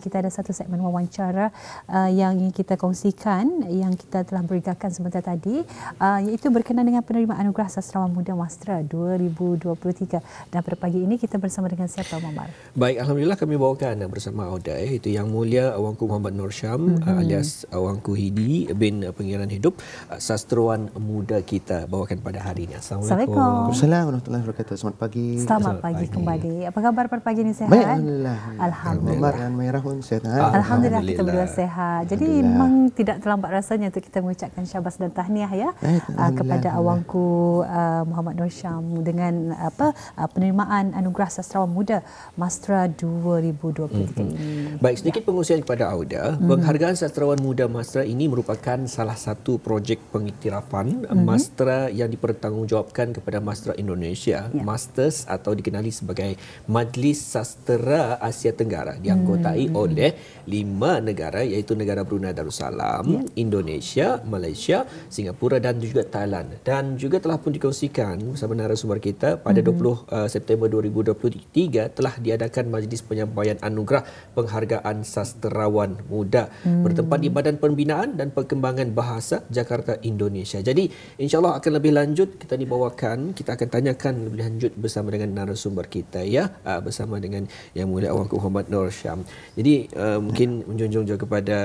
kita ada satu segmen wawancara uh, yang ingin kita kongsikan yang kita telah berikan sebentar tadi uh, iaitu berkenaan dengan penerima anugerah Sastrawan Muda Mastra 2023 dan pada pagi ini kita bersama dengan siapa Muhammad? Baik, Alhamdulillah kami bawakan bersama Auda eh, itu yang mulia Awangku Muhammad Nur Syam mm-hmm. alias Awangku Hidi bin uh, Pengiran Hidup uh, Sastrawan Muda kita bawakan pada hari ini. Assalamualaikum. Assalamualaikum. Assalamualaikum. Selamat pagi. Selamat pagi, pagi. kembali. Apa khabar pada pagi ini sehat? Baik, Alhamdulillah. Alhamdulillah. Alhamdulillah. Alhamdulillah pun sihat. Alhamdulillah, Alhamdulillah kita berdua sihat. Jadi memang tidak terlambat rasanya untuk kita mengucapkan syabas dan tahniah ya eh, ah, kepada awangku uh, Muhammad Nosham dengan apa uh, penerimaan anugerah sastrawan muda Mastra 2023 hmm. ini. Baik, sedikit ya. pengusian kepada Auda. Hmm. Penghargaan sastrawan muda Mastra ini merupakan salah satu projek pengiktirafan hmm. Mastra yang dipertanggungjawabkan kepada Mastra Indonesia, ya. Masters atau dikenali sebagai Majlis Sastra Asia Tenggara dianggotai mm-hmm oleh lima negara iaitu negara Brunei Darussalam, yeah. Indonesia, Malaysia, Singapura dan juga Thailand. Dan juga telah pun dikongsikan bersama narasumber kita pada hmm 20 eh, September 2023 telah diadakan majlis penyampaian anugerah penghargaan sastrawan muda mm. bertempat di Badan Pembinaan dan Perkembangan Bahasa Jakarta Indonesia. Jadi insyaAllah akan lebih lanjut kita dibawakan, kita akan tanyakan lebih lanjut bersama dengan narasumber kita ya ah, bersama dengan Yang Mulia Awang Muhammad Nur Syam. Jadi jadi uh, mungkin menjunjung juga kepada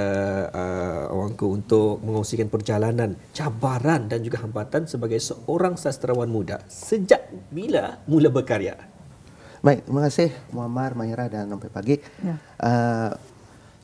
uh, awangku untuk mengongsikan perjalanan cabaran dan juga hambatan sebagai seorang sastrawan muda sejak bila mula berkarya baik terima kasih Muammar Mahira dan sampai pagi ya. Uh,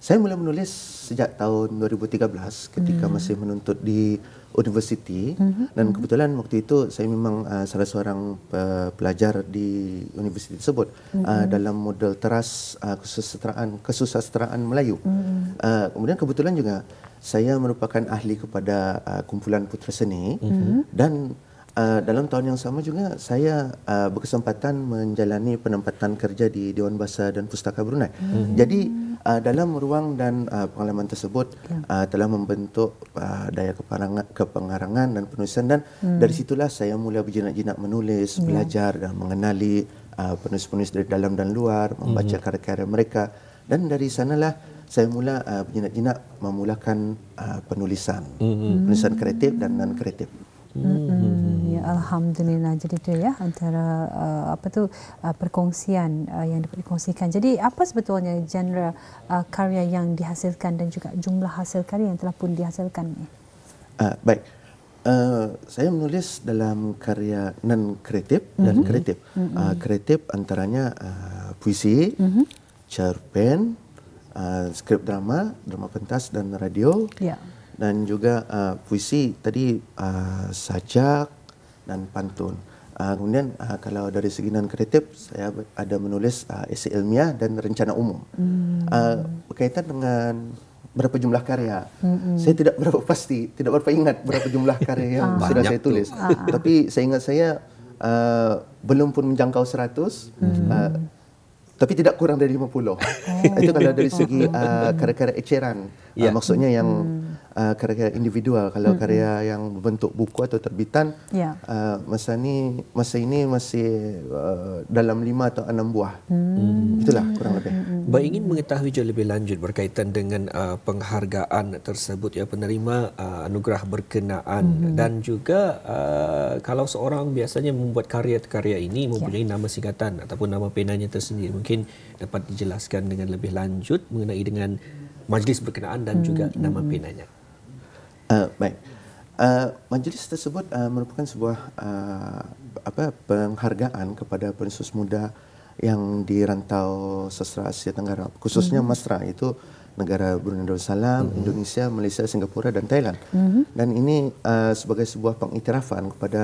saya mula menulis sejak tahun 2013 ketika hmm. masih menuntut di universiti hmm. dan hmm. kebetulan waktu itu saya memang uh, salah seorang uh, pelajar di universiti tersebut uh, hmm. uh, dalam model teras uh, kesusasteraan kesusasteraan Melayu. Hmm. Uh, kemudian kebetulan juga saya merupakan ahli kepada uh, kumpulan putra seni hmm. dan uh, dalam tahun yang sama juga saya uh, berkesempatan menjalani penempatan kerja di Dewan Bahasa dan Pustaka Brunei. Mm -hmm. Jadi uh, dalam ruang dan uh, pengalaman tersebut yeah. Ya. uh, telah membentuk uh, daya kepengarangan dan penulisan dan mm. dari situlah saya mula berjinak-jinak menulis, yeah. belajar dan mengenali penulis-penulis uh, dari dalam dan luar, hmm. membaca karya-karya mm -hmm. mereka dan dari sanalah saya mula uh, berjinak-jinak memulakan uh, penulisan, mm -hmm. penulisan kreatif dan non kreatif. Mm -hmm alhamdulillah jadi tu ya antara uh, apa tu uh, perkongsian uh, yang dapat dikongsikan. Jadi apa sebetulnya genre uh, karya yang dihasilkan dan juga jumlah hasil karya yang telah pun dihasilkan ni? Uh, baik. Uh, saya menulis dalam karya non kreatif mm-hmm. dan mhm. kreatif. Mm-hmm. Uh, kreatif antaranya uh, puisi, mm-hmm. cerpen, uh, skrip drama, drama pentas dan radio. Yeah. Dan juga uh, puisi tadi uh, sajak, dan pantun. Uh, kemudian uh, kalau dari segi non kreatif saya ada menulis uh, ah, esei ilmiah dan rencana umum. Hmm. Uh, berkaitan dengan berapa jumlah karya. Hmm. Saya tidak berapa pasti, tidak berapa ingat berapa jumlah karya yang uh. sudah saya tulis. Uh. Tapi saya ingat saya uh, belum pun menjangkau 100. Hmm. Uh, tapi tidak kurang dari 50. Oh. Itu kalau dari oh. segi uh, karya-karya eceran. Yeah. Uh, ya. maksudnya yang hmm. Uh, karya-karya uh, individual kalau mm-hmm. karya yang bentuk buku atau terbitan yeah. uh, masa ni masa ini masih uh, dalam lima atau enam buah mm. itulah kurang lebih mm-hmm. baik ingin mengetahui jauh lebih lanjut berkaitan dengan uh, penghargaan tersebut ya penerima uh, anugerah berkenaan mm-hmm. dan juga uh, kalau seorang biasanya membuat karya-karya ini mempunyai yeah. nama singkatan ataupun nama penanya tersendiri mungkin dapat dijelaskan dengan lebih lanjut mengenai dengan majlis berkenaan dan juga mm-hmm. nama penanya Ah, baik. Uh, ah, majlis tersebut uh, merupakan sebuah uh, apa penghargaan kepada pensus muda yang dirantau sastra Asia Tenggara khususnya mm-hmm. Masra itu negara Brunei Darussalam, mm-hmm. Indonesia, Malaysia, Singapura dan Thailand. Mm-hmm. Dan ini uh, sebagai sebuah pengiktirafan kepada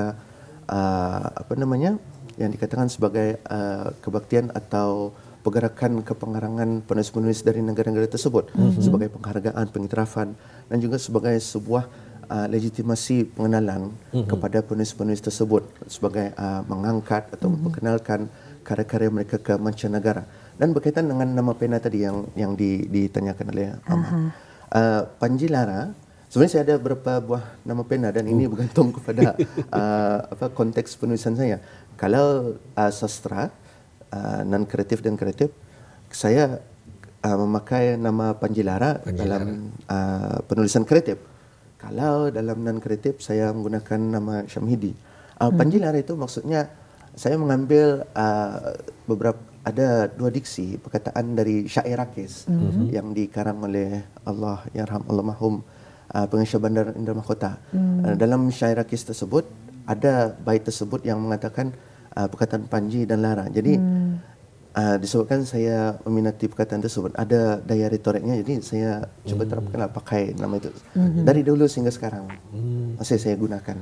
uh, apa namanya yang dikatakan sebagai uh, kebaktian atau pergerakan kepengarangan penulis-penulis dari negara-negara tersebut mm-hmm. sebagai penghargaan, pengiktirafan dan juga sebagai sebuah uh, legitimasi pengenalan mm-hmm. kepada penulis-penulis tersebut sebagai uh, mengangkat atau mm-hmm. memperkenalkan karya-karya mereka ke mancanegara. Dan berkaitan dengan nama pena tadi yang yang ditanyakan oleh Amah. Uh-huh. Uh, Panji Lara, sebenarnya saya ada beberapa buah nama pena dan ini uh. bergantung kepada uh, apa konteks penulisan saya. Kalau uh, sastra, Uh, non kreatif dan kreatif saya uh, memakai nama panjilara, panjilara. dalam uh, penulisan kreatif kalau dalam non kreatif saya menggunakan nama Syamhidi uh, hmm. panjilara itu maksudnya saya mengambil uh, beberapa ada dua diksi perkataan dari syair rakis mm-hmm. yang dikarang oleh Allah yang Allah mahum uh, pengisah bandar Indra Mahkota. Mm. Uh, dalam syair rakis tersebut ada bait tersebut yang mengatakan uh, perkataan panji dan lara. Jadi mm uh, ah, disebabkan saya meminati perkataan tersebut ada daya retoriknya jadi saya cuba hmm. terapkanlah pakai nama itu hmm dari dulu sehingga sekarang mm. masih saya gunakan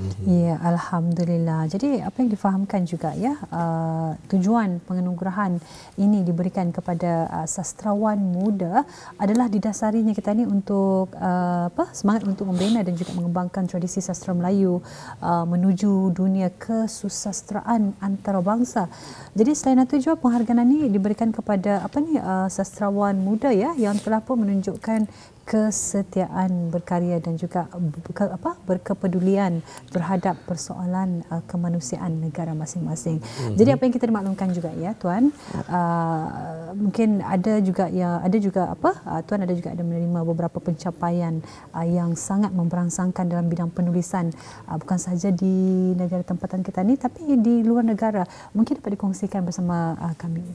Mm-hmm. Ya, alhamdulillah. Jadi apa yang difahamkan juga ya, uh, tujuan penganugerahan ini diberikan kepada uh, sastrawan muda adalah didasarinya kita ini untuk uh, apa? semangat untuk membina dan juga mengembangkan tradisi sastra Melayu uh, menuju dunia kesusastraan antarabangsa. Jadi selain itu juga penghargaan ini diberikan kepada apa ni uh, sastrawan muda ya yang telah pun menunjukkan kesetiaan berkarya dan juga ke, apa berkepedulian terhadap persoalan uh, kemanusiaan negara masing-masing. Mm-hmm. Jadi apa yang kita maklumkan juga ya tuan uh, mungkin ada juga ya ada juga apa uh, tuan ada juga ada menerima beberapa pencapaian uh, yang sangat memperangsangkan dalam bidang penulisan uh, bukan sahaja di negara tempatan kita ni tapi di luar negara. Mungkin dapat dikongsikan bersama uh, kami.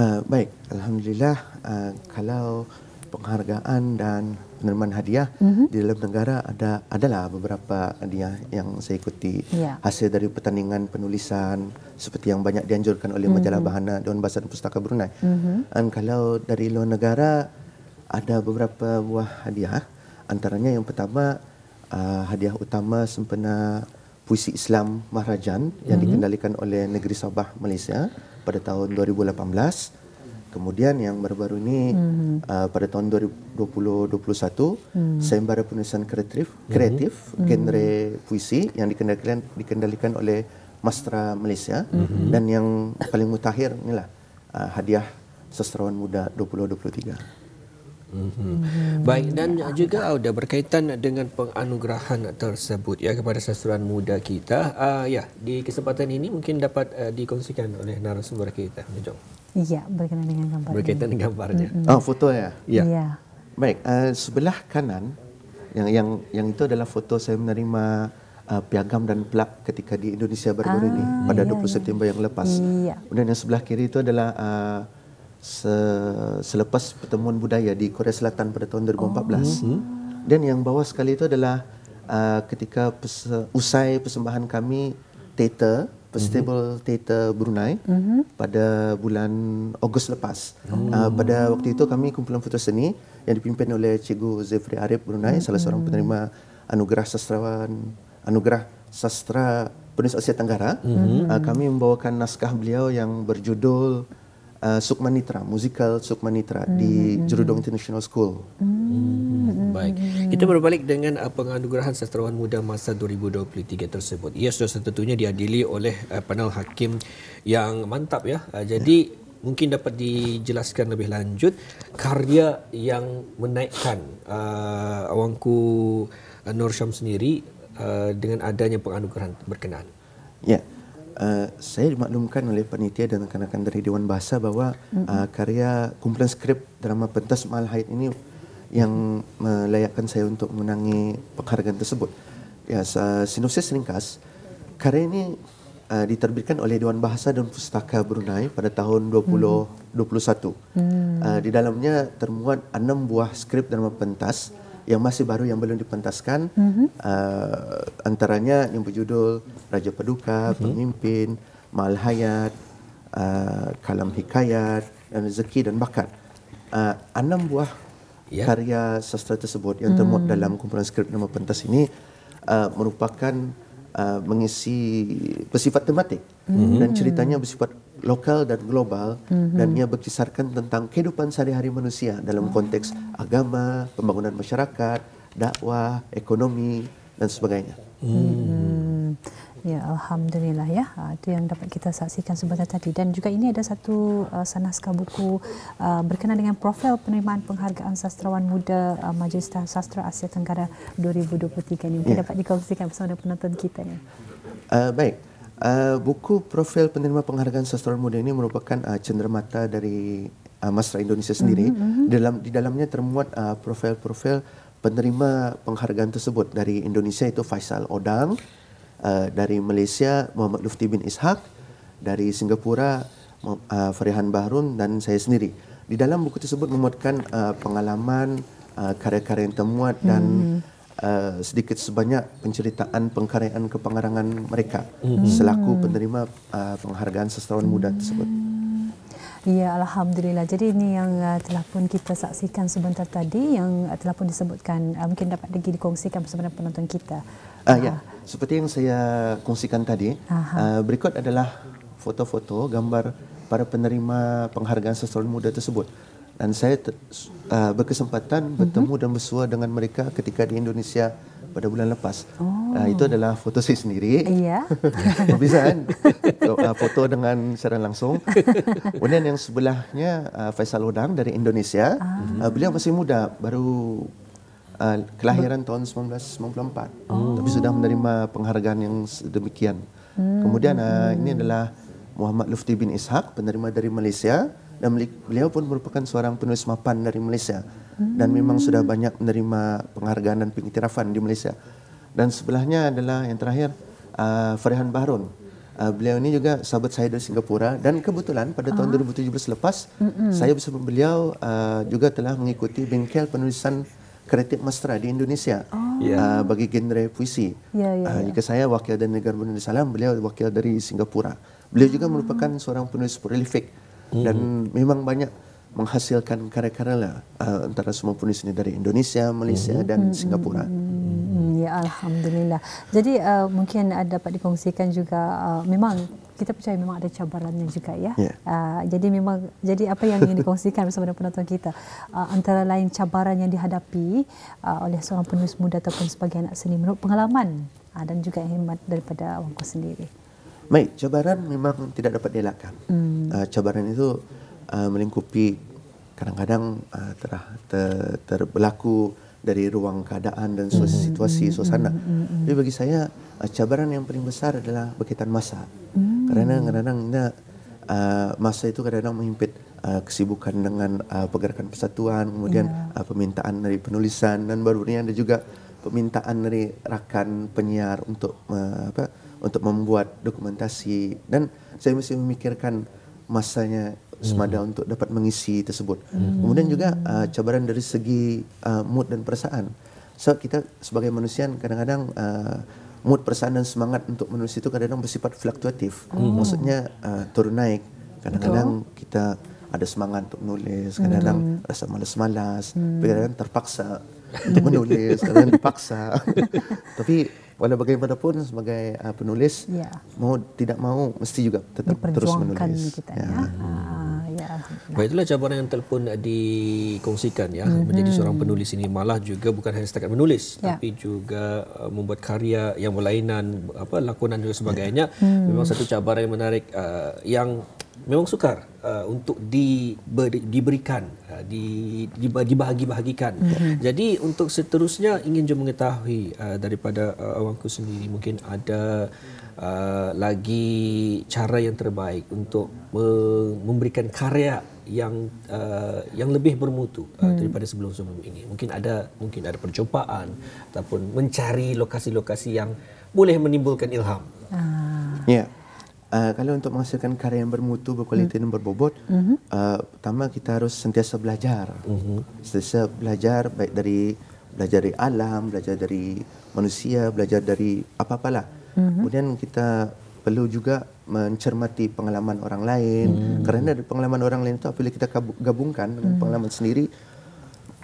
Uh, baik, alhamdulillah uh, kalau penghargaan dan penerimaan hadiah mm-hmm. di dalam negara ada adalah beberapa hadiah yang saya ikuti yeah. hasil dari pertandingan penulisan seperti yang banyak dianjurkan oleh mm-hmm. majalah Bahana Dewan Bahasa dan Pustaka Brunei. Mm-hmm. Dan kalau dari luar negara ada beberapa buah hadiah antaranya yang pertama uh, hadiah utama sempena puisi Islam Maharajan yang mm-hmm. dikendalikan oleh Negeri Sabah Malaysia pada tahun 2018 kemudian yang baru-baru ini mm -hmm. uh, pada tahun 2021 mm -hmm. sembara penulisan kreatif mhm. kreatif mm -hmm. genre puisi yang dikendalikan dikendalikan oleh Mastra Malaysia mm -hmm. dan yang paling mutakhir inilah uh, hadiah sastrawan muda 2023 mhm. mhm. Baik dan juga ada berkaitan dengan penganugerahan tersebut ya kepada sastrawan muda kita. Uh, ya di kesempatan ini mungkin dapat uh, dikongsikan oleh narasumber kita, Jong. Iya berkaitan dengan gambar. Berkaitan dengan gambarnya. Mm-hmm. Oh, foto ya. Iya. Ya. Baik, uh, sebelah kanan yang yang yang itu adalah foto saya menerima uh, piagam dan plak ketika di Indonesia baru ah, ini pada ya, 20 ya. September yang lepas. Iya. Kemudian yang sebelah kiri itu adalah uh, se- selepas pertemuan budaya di Korea Selatan pada tahun 2014. Oh. Hmm. Dan yang bawah sekali itu adalah uh, ketika pes- usai persembahan kami teater Stable mm-hmm. Theater Brunei mm-hmm. pada bulan Ogos lepas. Mm. Uh, pada waktu itu kami kumpulan foto seni yang dipimpin oleh Cikgu Zefri Arif Brunei mm-hmm. salah seorang penerima anugerah sastrawan anugerah sastra penulis Asia Tenggara. Mm-hmm. Uh, kami membawakan naskah beliau yang berjudul Eh, Sukmanitra, musical Sukmanitra mm-hmm. di hmm, hmm. Jerudong International School. Mm-hmm. Baik. Kita berbalik dengan uh, penganugerahan sastrawan muda masa 2023 tersebut. Ia sudah tentunya diadili oleh uh, eh, panel hakim yang mantap ya. Uh, jadi mungkin dapat dijelaskan lebih lanjut karya yang menaikkan uh, awangku uh, Nur Syam sendiri uh, dengan adanya penganugerahan berkenaan. Ya. Yeah uh, saya dimaklumkan oleh panitia dan rakan-rakan dari Dewan Bahasa bahawa uh, karya kumpulan skrip drama Pentas Mahal Haid ini yang melayakkan saya untuk menangi penghargaan tersebut. Ya, yes, uh, sinopsis ringkas, karya ini uh, diterbitkan oleh Dewan Bahasa dan Pustaka Brunei pada tahun 2021. Hmm. Uh, di dalamnya termuat enam buah skrip drama pentas hmm yang masih baru yang belum dipentaskan mm-hmm. uh, antaranya yang berjudul Raja Peduka, mm Pemimpin, Mal Hayat, uh, Kalam Hikayat, dan Rezeki dan Bakat. Uh, enam buah yeah. karya sastra tersebut yang termuat mm dalam kumpulan skrip nama pentas ini uh, merupakan uh, mengisi bersifat tematik mm-hmm. dan ceritanya bersifat lokal dan global mm-hmm. dan ia berkisarkan tentang kehidupan sehari-hari manusia dalam konteks mm-hmm. agama, pembangunan masyarakat, dakwah, ekonomi dan sebagainya. Mm-hmm. Ya, alhamdulillah ya. Ah, itu yang dapat kita saksikan sebentar tadi dan juga ini ada satu uh, ah, sanaskah buku uh, berkenaan dengan profil penerimaan penghargaan sastrawan muda uh, Majlis Sastra Asia Tenggara 2023 ini mungkin ya. dapat dikongsikan bersama penonton kita ya. Uh, baik. Eh, buku profil penerima penghargaan sastrawan muda ini merupakan uh, cendermata dari uh, eh, masyarakat Indonesia sendiri. Mm-hmm. mm-hmm. Dalam di dalamnya termuat uh, profil-profil penerima penghargaan tersebut dari Indonesia itu Faisal Odang, uh, dari Malaysia Muhammad Lufti bin Ishak, dari Singapura uh, Farihan Bahrun dan saya sendiri. Di dalam buku tersebut memuatkan uh, pengalaman uh, karya-karya yang termuat dan mm-hmm uh, sedikit sebanyak penceritaan pengkaryaan kepengarangan mereka hmm selaku penerima uh, penghargaan sastrawan muda tersebut. Hmm. Ya, Alhamdulillah. Jadi ini yang uh, telah pun kita saksikan sebentar tadi yang uh, telah pun disebutkan uh, mungkin dapat lagi dikongsikan bersama penonton kita. Uh, uh. Ya, ah. seperti yang saya kongsikan tadi, uh-huh. uh, berikut adalah foto-foto gambar para penerima penghargaan sastrawan muda tersebut dan saya ter, uh, berkesempatan mm-hmm. bertemu dan bersua dengan mereka ketika di Indonesia pada bulan lepas. Oh. Uh, itu adalah foto saya sendiri. Iya. Perbezaan uh, foto dengan secara langsung. Kemudian yang sebelahnya uh, Faisal Odang dari Indonesia. Ah. Uh, beliau masih muda, baru uh, kelahiran tahun 1994. Oh. Tapi sudah menerima penghargaan yang demikian. Hmm. Kemudian uh, ini adalah Muhammad Lufti bin Ishaq, penerima dari Malaysia dan beliau pun merupakan seorang penulis mapan dari Malaysia hmm. dan memang sudah banyak menerima penghargaan dan pengiktirafan di Malaysia. Dan sebelahnya adalah yang terakhir uh, Farihan Bahrun. Uh, beliau ini juga sahabat saya dari Singapura dan kebetulan pada tahun ah. 2017 lepas Mm-mm. saya bersama beliau uh, juga telah mengikuti bengkel penulisan kreatif mestra di Indonesia oh. Ya. uh, bagi genre puisi. Yeah, yeah, uh, ya. jika yeah. saya wakil dari negara Brunei Salam, beliau wakil dari Singapura. Beliau juga ah. merupakan seorang penulis prolifik dan mm-hmm. memang banyak menghasilkan karya-karya lah uh, antara semua penulis ini dari Indonesia, Malaysia hmm dan Singapura. hmm Ya alhamdulillah. Jadi uh, mungkin uh, dapat dikongsikan juga uh, memang kita percaya memang ada cabarannya juga ya. Yeah. Uh, jadi memang jadi apa yang ingin dikongsikan bersama dengan penonton kita uh, antara lain cabaran yang dihadapi uh, oleh seorang penulis muda ataupun sebagai anak seni menurut pengalaman uh, dan juga hemat daripada orang sendiri. Baik, cabaran memang tidak dapat dielakkan. Hmm. Uh, cabaran itu uh, melingkupi kadang-kadang uh, terah, ter, ter, dari ruang keadaan dan hmm. situasi hmm. suasana. Hmm. Hmm. Jadi hmm. bagi saya uh, cabaran yang paling besar adalah berkaitan masa. Hmm. Karena kadang-kadang uh, masa itu kadang-kadang menghimpit uh, kesibukan dengan uh, pergerakan persatuan, kemudian yeah. Ya. uh, permintaan dari penulisan dan baru ini ada juga permintaan dari rakan penyiar untuk uh, apa untuk membuat dokumentasi dan saya mesti memikirkan masanya semada hmm. untuk dapat mengisi tersebut. Hmm. Kemudian juga uh, cabaran dari segi uh, mood dan perasaan. So kita sebagai manusia kadang-kadang uh, mood, perasaan dan semangat untuk menulis itu kadang-kadang bersifat fluktuatif. Hmm. Maksudnya uh, turun naik. Kadang-kadang kita ada semangat untuk menulis, kadang-kadang hmm. rasa malas-malas, hmm. kadang-kadang terpaksa untuk menulis, kadang-kadang dipaksa. Tapi Walau bagaimanapun sebagai uh, penulis, yeah. mau tidak mau mesti juga tetap terus menulis. Kita, ya. Ya. Nah. Ya, Baik, itulah cabaran yang telpon dikongsikan ya mm-hmm. menjadi seorang penulis ini malah juga bukan hanya setakat menulis yeah. tapi juga uh, membuat karya yang berlainan apa lakonan dan sebagainya mm. memang satu cabaran yang menarik uh, yang memang sukar uh, untuk diber, diberikan uh, di, di dibahagi-bahagikan. Mm-hmm. Jadi untuk seterusnya ingin juga mengetahui uh, daripada uh, awangku sendiri mungkin ada uh, lagi cara yang terbaik untuk me- memberikan karya yang uh, yang lebih bermutu uh, hmm. daripada sebelum sebelum ini mungkin ada mungkin ada percobaan ataupun mencari lokasi-lokasi yang boleh menimbulkan ilham. Ah. Ya. Yeah. Eh, kalau untuk menghasilkan karya yang bermutu, berkualiti mm. dan berbobot, mm-hmm. uh, pertama kita harus sentiasa belajar. Mm-hmm. Sentiasa belajar baik dari belajar dari alam, belajar dari manusia, belajar dari apa-apalah. Mm-hmm. Kemudian kita perlu juga mencermati pengalaman orang lain mm-hmm. kerana pengalaman orang lain itu apabila kita gabungkan dengan mm-hmm. pengalaman sendiri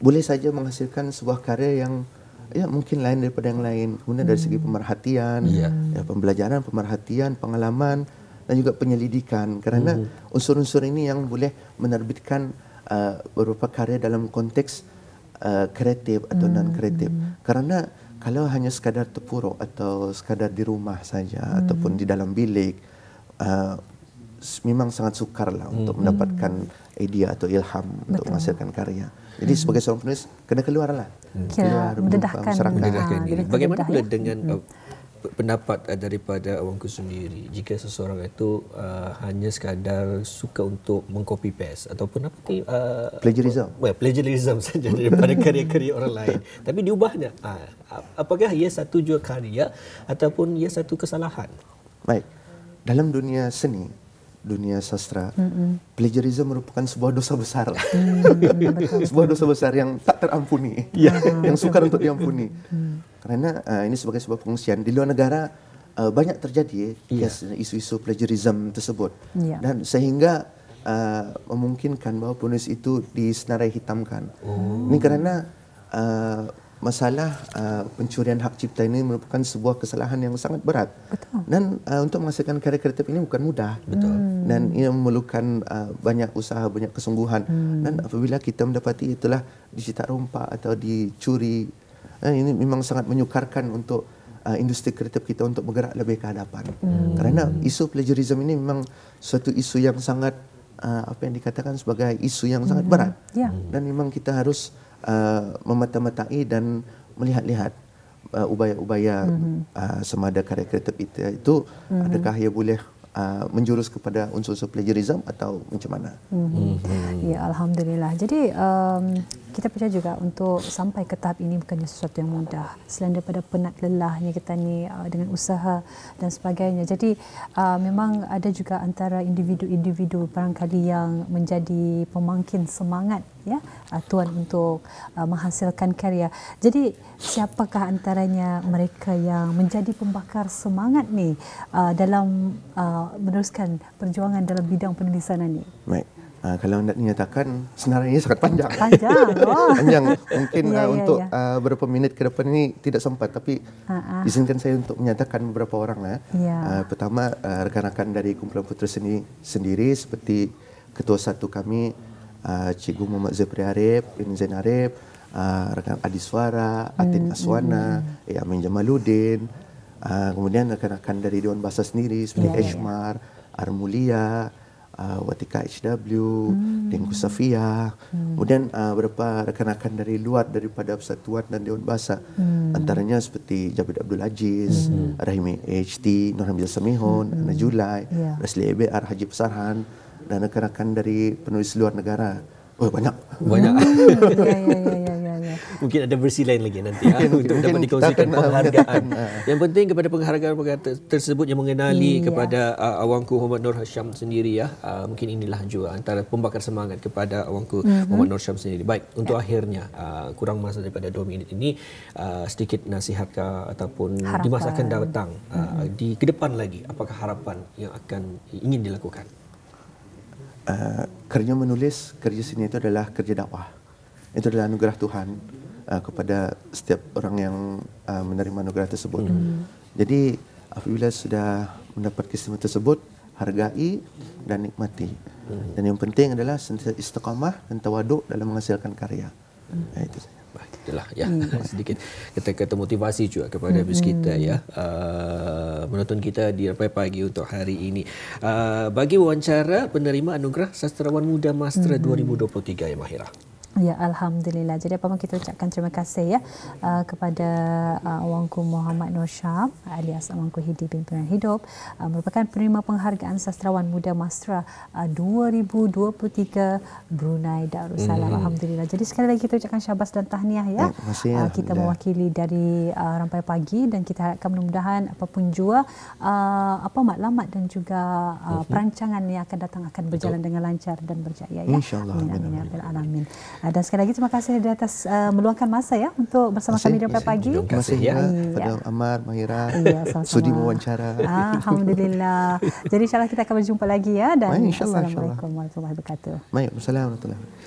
boleh saja menghasilkan sebuah karya yang ya mungkin lain daripada yang lain. Kemudian hmm dari segi pemerhatian, yeah. ya pembelajaran, pemerhatian, pengalaman, dan juga penyelidikan kerana mm-hmm. unsur-unsur ini yang boleh menerbitkan uh, beberapa karya dalam konteks uh, kreatif atau mm-hmm. non-kreatif. Mhm. Kerana kalau hanya sekadar terpuruk atau sekadar di rumah saja mm-hmm. ataupun di dalam bilik, uh, memang sangat sukar mm-hmm. untuk mendapatkan idea atau ilham Betul. untuk menghasilkan karya. Jadi mhm. sebagai seorang penulis, kena keluarlah. Hmm. Keluar, berdedahkan. Ha, Bagaimana pula ya. dengan... Hmm pendapat eh, daripada awangku sendiri jika seseorang itu uh, hanya sekadar suka untuk mengcopy paste ataupun apa ti uh, eh, plagiarism well plagiarism saja daripada karya-karya orang lain tapi diubahnya uh, apakah ia satu jua karya ataupun ia satu kesalahan baik dalam dunia seni dunia sastra, mm-hmm. plagiarism merupakan sebuah dosa besar, mm-hmm. sebuah dosa besar yang tak terampuni, yeah. yang sukar untuk diampuni. Mm-hmm. Karena uh, ini sebagai sebuah pengungsian di luar negara uh, banyak terjadi yeah. Ya, iya. isu-isu plagiarism tersebut, yeah. dan sehingga uh, memungkinkan bahwa penulis itu disenarai hitamkan. Oh. Ini karena uh, masalah uh, pencurian hak cipta ini merupakan sebuah kesalahan yang sangat berat. Betul. Dan uh, untuk menghasilkan karya kreatif ini bukan mudah. Betul. Hmm. Dan ia memerlukan uh, banyak usaha, banyak kesungguhan. Hmm. Dan apabila kita mendapati itulah dicetak rompak atau dicuri, uh, ini memang sangat menyukarkan untuk uh, industri kreatif kita untuk bergerak lebih ke hadapan. Hmm. Kerana isu plagiarism ini memang suatu isu yang sangat uh, apa yang dikatakan sebagai isu yang hmm. sangat berat. Yeah. Dan memang kita harus uh, memata-matai dan melihat-lihat uh, ubaya-ubaya mm-hmm. uh, sama ada karya kreatif itu itu mm-hmm. adakah ia boleh Uh, menjurus kepada unsur-unsur plagiarism atau macam mana? Mm-hmm. Mm-hmm. Ya, Alhamdulillah. Jadi, um, kita percaya juga untuk sampai ke tahap ini bukannya sesuatu yang mudah selain daripada penat lelahnya kita ni uh, dengan usaha dan sebagainya jadi uh, memang ada juga antara individu-individu barangkali yang menjadi pemangkin semangat ya uh, tuan untuk uh, menghasilkan karya jadi siapakah antaranya mereka yang menjadi pembakar semangat ni dalam meneruskan perjuangan dalam bidang penulisan ini? baik Uh, kalau anda nyatakan senarai ini sangat panjang. Panjang. Oh. panjang. Mungkin yeah, ya, uh, ya, yeah, untuk yeah. Ya. Uh, beberapa minit ke depan ini tidak sempat tapi uh-huh. izinkan saya untuk menyatakan beberapa orang lah. Uh, pertama uh, rekan-rekan dari kumpulan putra seni sendiri seperti ketua satu kami uh, Cikgu Muhammad Zepri Arif, Bin Zain Arif, uh, rekan Adi Suara, Atin hmm, hmm, Aswana, hmm. Amin Jamaluddin. Uh, kemudian rekan-rekan dari Dewan Bahasa sendiri seperti yeah, Eshmar, yeah. Armulia, uh, Watika HW hmm. Tengku Safia hmm. kemudian uh, beberapa rekan-rekan dari luar daripada persatuan dan Dewan Bahasa hmm. antaranya seperti Jabir Abdul Aziz hmm. Rahim HT Nur Hamzah Samihon hmm. Ana Julai yeah. Rasli EBR Haji Pesarhan dan rekan-rekan dari penulis luar negara oh banyak banyak ya, ya, ya, ya. ya mungkin ada versi lain lagi nanti ha, untuk dapat dikongsikan penghargaan. Kan, ah. yang penting kepada penghargaan-penghargaan tersebut yang mengenali hmm, kepada uh, Awangku Muhammad Nur Hasham sendiri ya. Uh, mungkin inilah juga antara pembakar semangat kepada Awangku hmm. Muhammad Nur Hasham sendiri. Baik, untuk ya. akhirnya uh, kurang masa daripada 2 minit ini uh, sedikit nasihat ke ataupun harapan. di masa akan datang uh, hmm. di ke depan lagi apakah harapan yang akan ingin dilakukan? Uh, kerja menulis, kerja seni itu adalah kerja dakwah. Hmm itu adalah anugerah Tuhan uh, kepada setiap orang yang uh, menerima anugerah tersebut. Mm. Jadi apabila sudah mendapat kesempatan tersebut, hargai dan nikmati. Mm. Dan yang penting adalah sentiasa istiqamah dan tawaduk dalam menghasilkan karya. Mm. Nah, itu saja. Itulah ya hmm. sedikit kita kata motivasi juga kepada hmm. bis kita ya uh, menonton kita di rapai pagi untuk hari ini uh, bagi wawancara penerima anugerah sastrawan muda master hmm. 2023 ya Mahira. Ya, Alhamdulillah. Jadi apa-apa kita ucapkan terima kasih ya uh, kepada uh, Wangku Muhammad Nosham alias Wangku Hidi Pimpinan Hidup uh, merupakan penerima penghargaan Sastrawan Muda Mastra uh, 2023 Brunei Darussalam. Hmm. Alhamdulillah. Jadi sekali lagi kita ucapkan syabas dan tahniah ya. ya terima kasih. Uh, kita mewakili dari uh, Rampai Pagi dan kita harapkan mudah-mudahan apapun jua uh, apa maklumat dan juga uh, mhm. perancangan yang akan datang akan berjalan Betul. dengan lancar dan berjaya ya. InsyaAllah. amin. amin. amin. amin. Ah, dan sekali lagi terima kasih di atas uh, meluangkan masa ya untuk bersama masih, kami di pagi. pagi. Terima kasih ya kepada ya. Amar, Mahira, ya, sudi mewawancara. Ah, Alhamdulillah. Jadi insyaAllah kita akan berjumpa lagi ya. Dan Mai, insya Assalamualaikum warahmatullahi wabarakatuh. Waalaikumsalam warahmatullahi wabarakatuh.